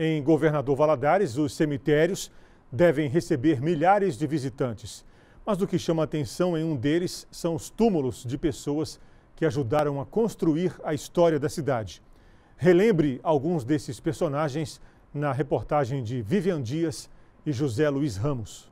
Em Governador Valadares, os cemitérios devem receber milhares de visitantes. Mas o que chama atenção em um deles são os túmulos de pessoas que ajudaram a construir a história da cidade. Relembre alguns desses personagens na reportagem de Vivian Dias e José Luiz Ramos.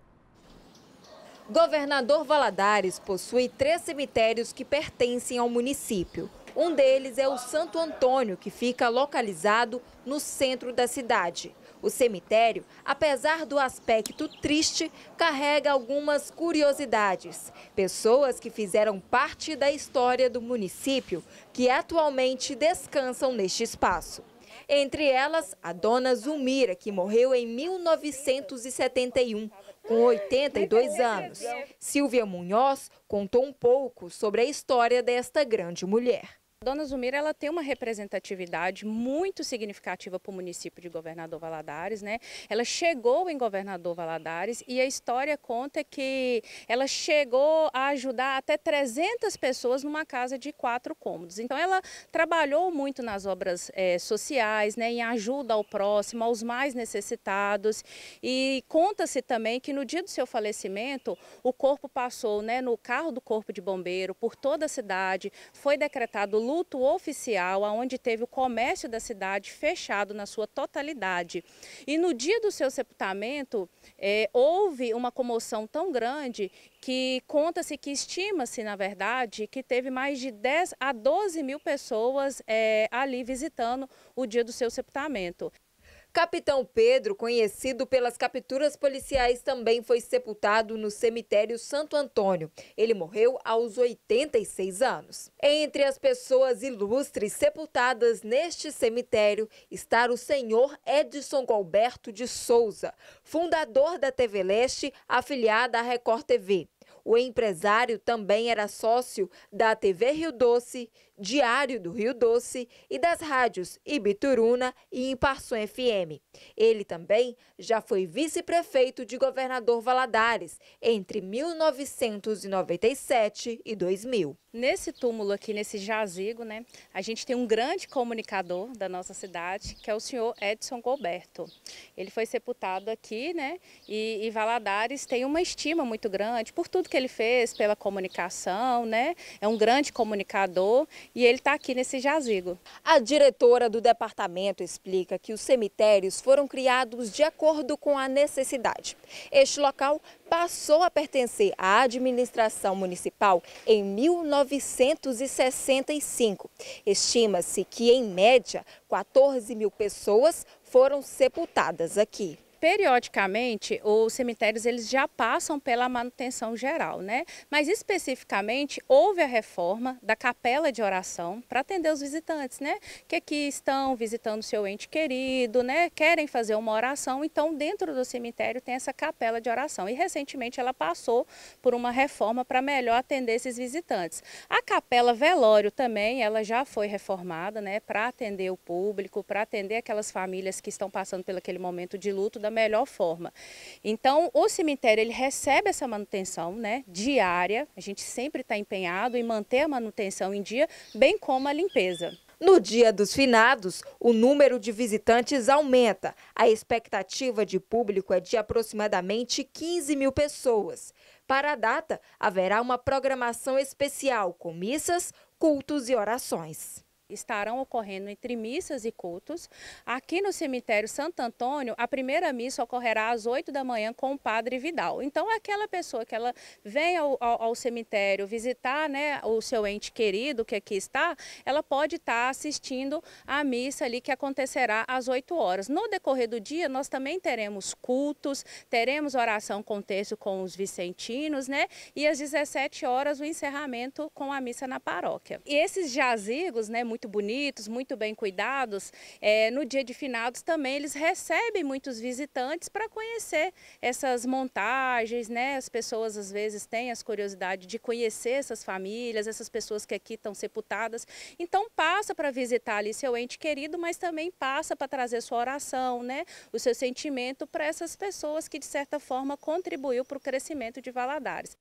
Governador Valadares possui três cemitérios que pertencem ao município. Um deles é o Santo Antônio, que fica localizado no centro da cidade. O cemitério, apesar do aspecto triste, carrega algumas curiosidades. Pessoas que fizeram parte da história do município, que atualmente descansam neste espaço. Entre elas, a dona Zumira, que morreu em 1971, com 82 anos. Silvia Munhoz contou um pouco sobre a história desta grande mulher. Dona Zumira ela tem uma representatividade muito significativa para o município de Governador Valadares, né? Ela chegou em Governador Valadares e a história conta que ela chegou a ajudar até 300 pessoas numa casa de quatro cômodos. Então ela trabalhou muito nas obras é, sociais, né? Em ajuda ao próximo, aos mais necessitados e conta-se também que no dia do seu falecimento o corpo passou, né? No carro do corpo de bombeiro por toda a cidade, foi decretado luto culto oficial, onde teve o comércio da cidade fechado na sua totalidade. E no dia do seu sepultamento, é, houve uma comoção tão grande que conta-se que estima-se, na verdade, que teve mais de 10 a 12 mil pessoas é, ali visitando o dia do seu sepultamento. Capitão Pedro, conhecido pelas capturas policiais, também foi sepultado no cemitério Santo Antônio. Ele morreu aos 86 anos. Entre as pessoas ilustres sepultadas neste cemitério está o senhor Edson Galberto de Souza, fundador da TV Leste, afiliada à Record TV. O empresário também era sócio da TV Rio Doce Diário do Rio Doce e das rádios Ibituruna e Imparção FM. Ele também já foi vice-prefeito de governador Valadares entre 1997 e 2000. Nesse túmulo aqui, nesse jazigo, né, a gente tem um grande comunicador da nossa cidade, que é o senhor Edson Gilberto. Ele foi sepultado aqui, né, e, e Valadares tem uma estima muito grande por tudo que ele fez, pela comunicação, né, é um grande comunicador e ele está aqui nesse jazigo. A diretora do departamento explica que os cemitérios foram criados de acordo com a necessidade. Este local passou a pertencer à administração municipal em 1965. Estima-se que, em média, 14 mil pessoas foram sepultadas aqui periodicamente os cemitérios eles já passam pela manutenção geral, né? Mas especificamente houve a reforma da capela de oração para atender os visitantes, né? Que aqui estão visitando seu ente querido, né? Querem fazer uma oração, então dentro do cemitério tem essa capela de oração. E recentemente ela passou por uma reforma para melhor atender esses visitantes. A capela velório também, ela já foi reformada, né? Para atender o público, para atender aquelas famílias que estão passando pelo aquele momento de luto da melhor forma. Então, o cemitério ele recebe essa manutenção né, diária, a gente sempre está empenhado em manter a manutenção em dia, bem como a limpeza. No dia dos finados, o número de visitantes aumenta. A expectativa de público é de aproximadamente 15 mil pessoas. Para a data, haverá uma programação especial com missas, cultos e orações estarão ocorrendo entre missas e cultos. Aqui no cemitério Santo Antônio, a primeira missa ocorrerá às 8 da manhã com o padre Vidal. Então, é aquela pessoa que ela vem ao, ao, ao cemitério visitar né, o seu ente querido que aqui está, ela pode estar tá assistindo à missa ali que acontecerá às 8 horas. No decorrer do dia, nós também teremos cultos, teremos oração com texto com os vicentinos, né? E às 17 horas o encerramento com a missa na paróquia. E esses jazigos, né? muito bonitos, muito bem cuidados, é, no dia de finados também eles recebem muitos visitantes para conhecer essas montagens, né? As pessoas às vezes têm as curiosidades de conhecer essas famílias, essas pessoas que aqui estão sepultadas. Então passa para visitar ali seu ente querido, mas também passa para trazer sua oração, né? O seu sentimento para essas pessoas que de certa forma contribuiu para o crescimento de Valadares.